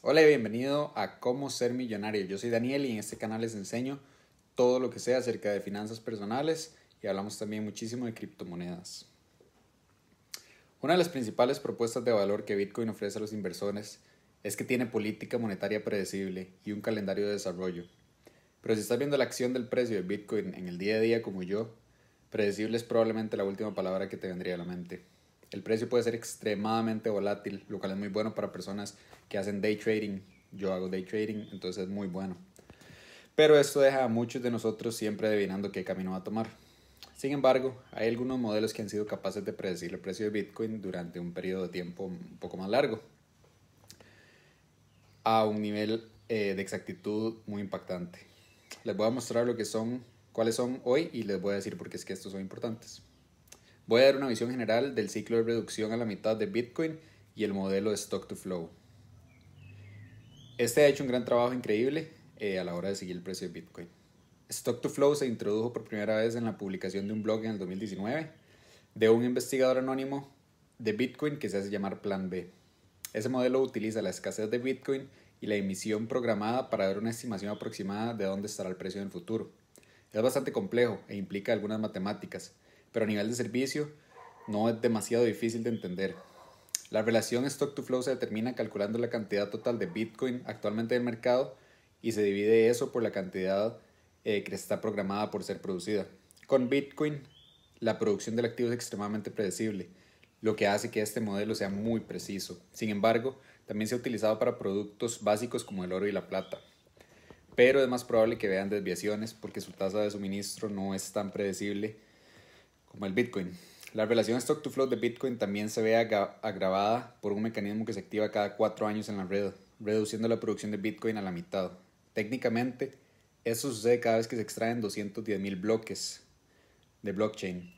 Hola y bienvenido a Cómo Ser Millonario. Yo soy Daniel y en este canal les enseño todo lo que sea acerca de finanzas personales y hablamos también muchísimo de criptomonedas. Una de las principales propuestas de valor que Bitcoin ofrece a los inversores es que tiene política monetaria predecible y un calendario de desarrollo. Pero si estás viendo la acción del precio de Bitcoin en el día a día como yo, predecible es probablemente la última palabra que te vendría a la mente. El precio puede ser extremadamente volátil, lo cual es muy bueno para personas que hacen day trading. Yo hago day trading, entonces es muy bueno. Pero esto deja a muchos de nosotros siempre adivinando qué camino va a tomar. Sin embargo, hay algunos modelos que han sido capaces de predecir el precio de Bitcoin durante un periodo de tiempo un poco más largo, a un nivel eh, de exactitud muy impactante. Les voy a mostrar lo que son, cuáles son hoy y les voy a decir por qué es que estos son importantes. Voy a dar una visión general del ciclo de reducción a la mitad de Bitcoin y el modelo de stock to flow. Este ha hecho un gran trabajo increíble eh, a la hora de seguir el precio de Bitcoin. Stock to flow se introdujo por primera vez en la publicación de un blog en el 2019 de un investigador anónimo de Bitcoin que se hace llamar Plan B. Ese modelo utiliza la escasez de Bitcoin y la emisión programada para dar una estimación aproximada de dónde estará el precio en el futuro. Es bastante complejo e implica algunas matemáticas, pero a nivel de servicio no es demasiado difícil de entender. La relación stock to flow se determina calculando la cantidad total de Bitcoin actualmente en el mercado y se divide eso por la cantidad eh, que está programada por ser producida. Con Bitcoin, la producción del activo es extremadamente predecible, lo que hace que este modelo sea muy preciso. Sin embargo, también se ha utilizado para productos básicos como el oro y la plata. Pero es más probable que vean desviaciones porque su tasa de suministro no es tan predecible como el Bitcoin. La relación stock to flow de Bitcoin también se ve agravada por un mecanismo que se activa cada cuatro años en la red, reduciendo la producción de Bitcoin a la mitad. Técnicamente, eso sucede cada vez que se extraen 210.000 bloques de blockchain,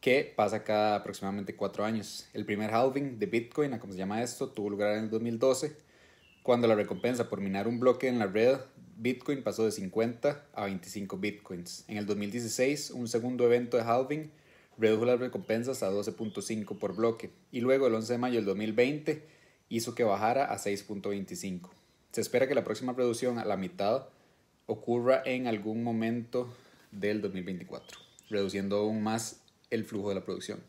que pasa cada aproximadamente cuatro años. El primer halving de Bitcoin, a como se llama esto, tuvo lugar en el 2012, cuando la recompensa por minar un bloque en la red Bitcoin pasó de 50 a 25 Bitcoins. En el 2016, un segundo evento de halving redujo las recompensas a 12.5 por bloque y luego el 11 de mayo del 2020 hizo que bajara a 6.25. Se espera que la próxima reducción a la mitad ocurra en algún momento del 2024, reduciendo aún más el flujo de la producción.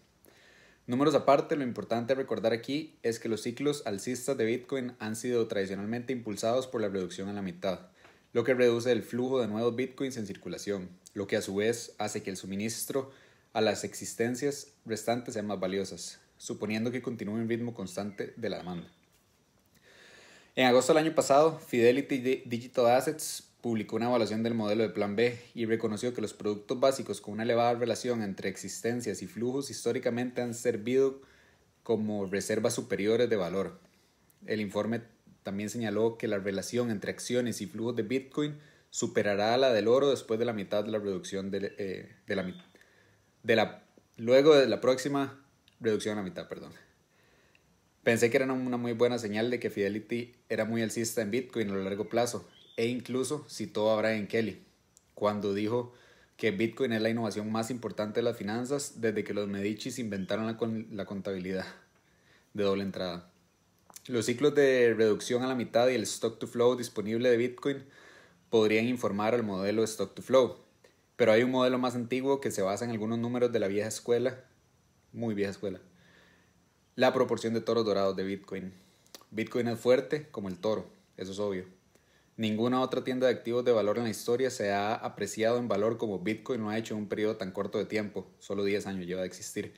Números aparte, lo importante a recordar aquí es que los ciclos alcistas de Bitcoin han sido tradicionalmente impulsados por la reducción a la mitad lo que reduce el flujo de nuevos bitcoins en circulación, lo que a su vez hace que el suministro a las existencias restantes sean más valiosas, suponiendo que continúe un ritmo constante de la demanda. En agosto del año pasado, Fidelity Digital Assets publicó una evaluación del modelo de Plan B y reconoció que los productos básicos con una elevada relación entre existencias y flujos históricamente han servido como reservas superiores de valor. El informe también señaló que la relación entre acciones y flujos de Bitcoin superará la del oro después de la mitad de la reducción eh, de, la, de luego de la próxima reducción a la mitad, perdón. Pensé que era una muy buena señal de que Fidelity era muy alcista en Bitcoin a lo largo plazo e incluso citó a Brian Kelly cuando dijo que Bitcoin es la innovación más importante de las finanzas desde que los Medici inventaron la contabilidad de doble entrada. Los ciclos de reducción a la mitad y el stock to flow disponible de Bitcoin podrían informar al modelo stock to flow, pero hay un modelo más antiguo que se basa en algunos números de la vieja escuela, muy vieja escuela. La proporción de toros dorados de Bitcoin. Bitcoin es fuerte como el toro, eso es obvio. Ninguna otra tienda de activos de valor en la historia se ha apreciado en valor como Bitcoin lo ha hecho en un periodo tan corto de tiempo, solo 10 años lleva de existir.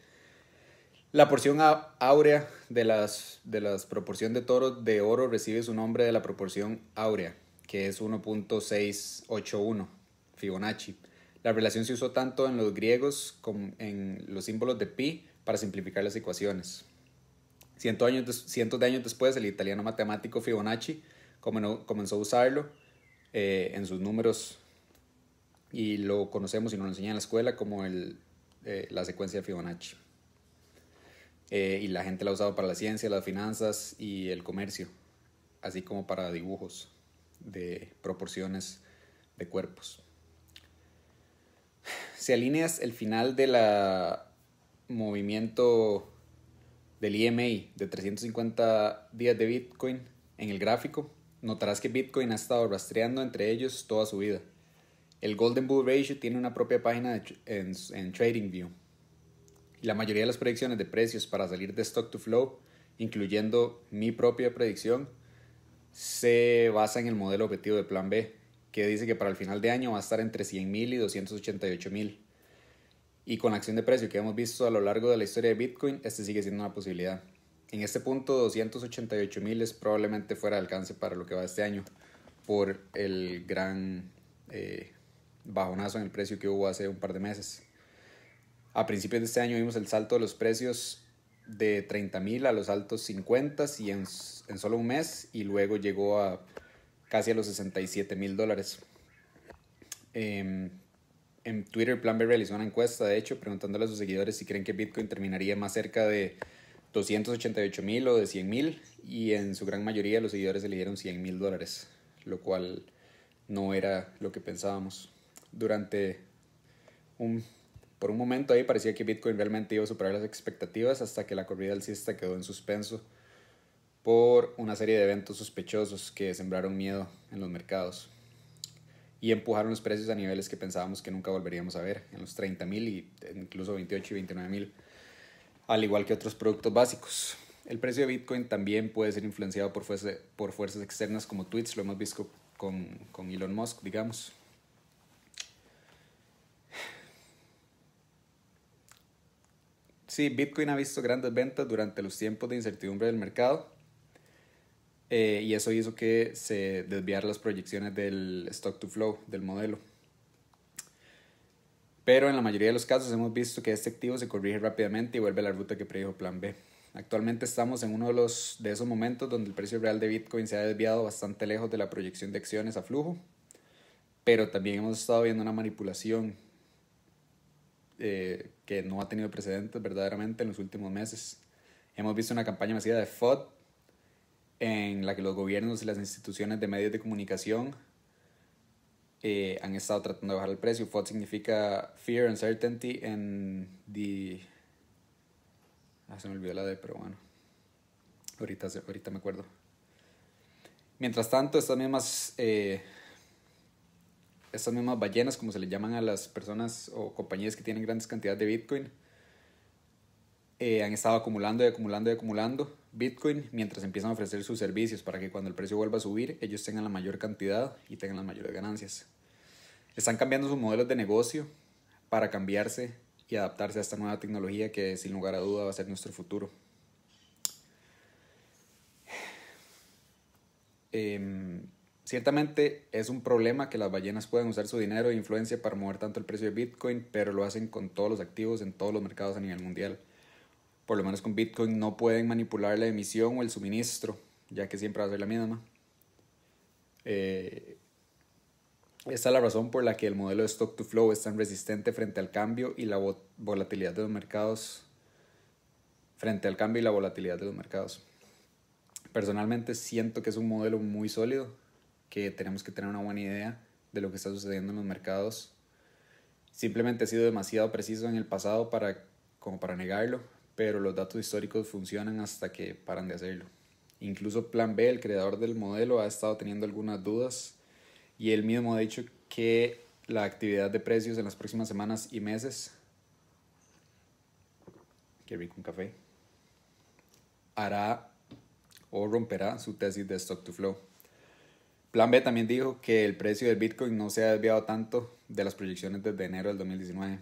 La porción áurea de, las, de las proporción de toro de oro recibe su nombre de la proporción áurea, que es 1.681 Fibonacci. La relación se usó tanto en los griegos como en los símbolos de pi para simplificar las ecuaciones. años, cientos de años después, el italiano matemático Fibonacci comenzó a usarlo eh, en sus números y lo conocemos y nos lo enseñan en la escuela como el, eh, la secuencia de Fibonacci. Eh, y la gente la ha usado para la ciencia, las finanzas y el comercio, así como para dibujos de proporciones de cuerpos. Si alineas el final del movimiento del IMI e de 350 días de Bitcoin en el gráfico, notarás que Bitcoin ha estado rastreando entre ellos toda su vida. El Golden Bull Ratio tiene una propia página en, en TradingView la mayoría de las predicciones de precios para salir de stock to flow, incluyendo mi propia predicción, se basa en el modelo objetivo de plan B, que dice que para el final de año va a estar entre $100,000 mil y $288,000. mil. Y con la acción de precio que hemos visto a lo largo de la historia de Bitcoin, este sigue siendo una posibilidad. En este punto, $288,000 es probablemente fuera de alcance para lo que va este año, por el gran eh, bajonazo en el precio que hubo hace un par de meses. A principios de este año vimos el salto de los precios de 30 mil a los altos 50 y en, solo un mes y luego llegó a casi a los 67 mil dólares. Em, en Twitter Plan B realizó una encuesta, de hecho, preguntándole a sus seguidores si creen que Bitcoin terminaría más cerca de 288 mil o de 100 mil y en su gran mayoría los seguidores eligieron 100 mil dólares, lo cual no era lo que pensábamos. Durante un por un momento ahí parecía que Bitcoin realmente iba a superar las expectativas hasta que la corrida alcista quedó en suspenso por una serie de eventos sospechosos que sembraron miedo en los mercados y empujaron los precios a niveles que pensábamos que nunca volveríamos a ver, en los 30.000 y incluso 28 y 29.000, al igual que otros productos básicos. El precio de Bitcoin también puede ser influenciado por, fuerzas externas como tweets, lo hemos visto con Elon Musk, digamos. Sí, Bitcoin ha visto grandes ventas durante los tiempos de incertidumbre del mercado eh, y eso hizo que se desviaran las proyecciones del stock to flow, del modelo. Pero en la mayoría de los casos hemos visto que este activo se corrige rápidamente y vuelve a la ruta que predijo Plan B. Actualmente estamos en uno de, los, de esos momentos donde el precio real de Bitcoin se ha desviado bastante lejos de la proyección de acciones a flujo, pero también hemos estado viendo una manipulación eh, que no ha tenido precedentes verdaderamente en los últimos meses. Hemos visto una campaña masiva de FOD en la que los gobiernos y las instituciones de medios de comunicación eh, han estado tratando de bajar el precio. FOD significa Fear, Uncertainty and the... Ah, se me olvidó la D, pero bueno. Ahorita, ahorita me acuerdo. Mientras tanto, estas mismas eh, estas mismas ballenas, como se le llaman a las personas o compañías que tienen grandes cantidades de Bitcoin, eh, han estado acumulando y acumulando y acumulando Bitcoin mientras empiezan a ofrecer sus servicios para que cuando el precio vuelva a subir ellos tengan la mayor cantidad y tengan las mayores ganancias. Están cambiando sus modelos de negocio para cambiarse y adaptarse a esta nueva tecnología que sin lugar a duda va a ser nuestro futuro. Eh, Ciertamente es un problema que las ballenas puedan usar su dinero e influencia para mover tanto el precio de Bitcoin, pero lo hacen con todos los activos en todos los mercados a nivel mundial. Por lo menos con Bitcoin no pueden manipular la emisión o el suministro, ya que siempre va a ser la misma. Eh, esta es la razón por la que el modelo de stock to flow es tan resistente frente al cambio y la volatilidad de los mercados. Frente al cambio y la volatilidad de los mercados. Personalmente siento que es un modelo muy sólido que tenemos que tener una buena idea de lo que está sucediendo en los mercados. Simplemente he sido demasiado preciso en el pasado para, como para negarlo, pero los datos históricos funcionan hasta que paran de hacerlo. Incluso Plan B, el creador del modelo, ha estado teniendo algunas dudas y él mismo ha dicho que la actividad de precios en las próximas semanas y meses, que un café, hará o romperá su tesis de stock to flow. Plan B también dijo que el precio del Bitcoin no se ha desviado tanto de las proyecciones desde enero del 2019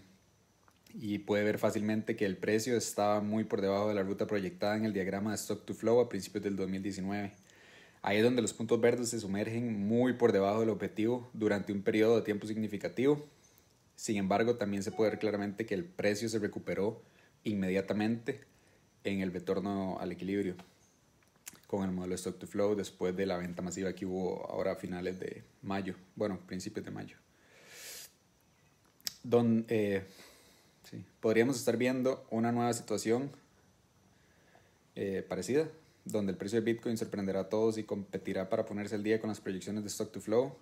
y puede ver fácilmente que el precio estaba muy por debajo de la ruta proyectada en el diagrama de Stock to Flow a principios del 2019. Ahí es donde los puntos verdes se sumergen muy por debajo del objetivo durante un periodo de tiempo significativo. Sin embargo, también se puede ver claramente que el precio se recuperó inmediatamente en el retorno al equilibrio con el modelo Stock to Flow después de la venta masiva que hubo ahora a finales de mayo, bueno, principios de mayo. Eh, podríamos estar viendo una nueva situación eh, parecida, donde el precio de Bitcoin sorprenderá a todos y competirá para ponerse al día con las proyecciones de Stock to Flow.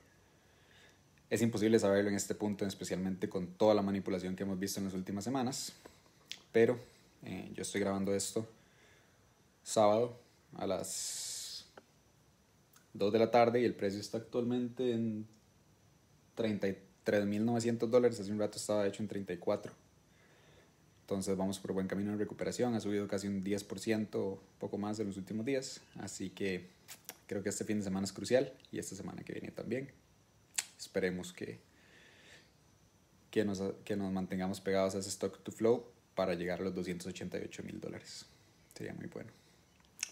Es imposible saberlo en este punto, especialmente con toda la manipulación que hemos visto en las últimas semanas. Pero eh, yo estoy grabando esto sábado a las 2 de la tarde y el precio está actualmente en 33.900 dólares. Hace un rato estaba hecho en 34. Entonces vamos por buen camino en recuperación. Ha subido casi un 10%, poco más en los últimos días. Así que creo que este fin de semana es crucial y esta semana que viene también. Esperemos que, que, nos, que nos mantengamos pegados a ese stock to flow para llegar a los 288 mil dólares. Sería muy bueno.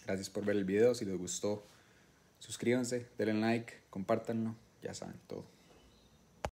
Gracias por ver el video. Si les gustó, suscríbanse, denle like, compártanlo. Ya saben todo.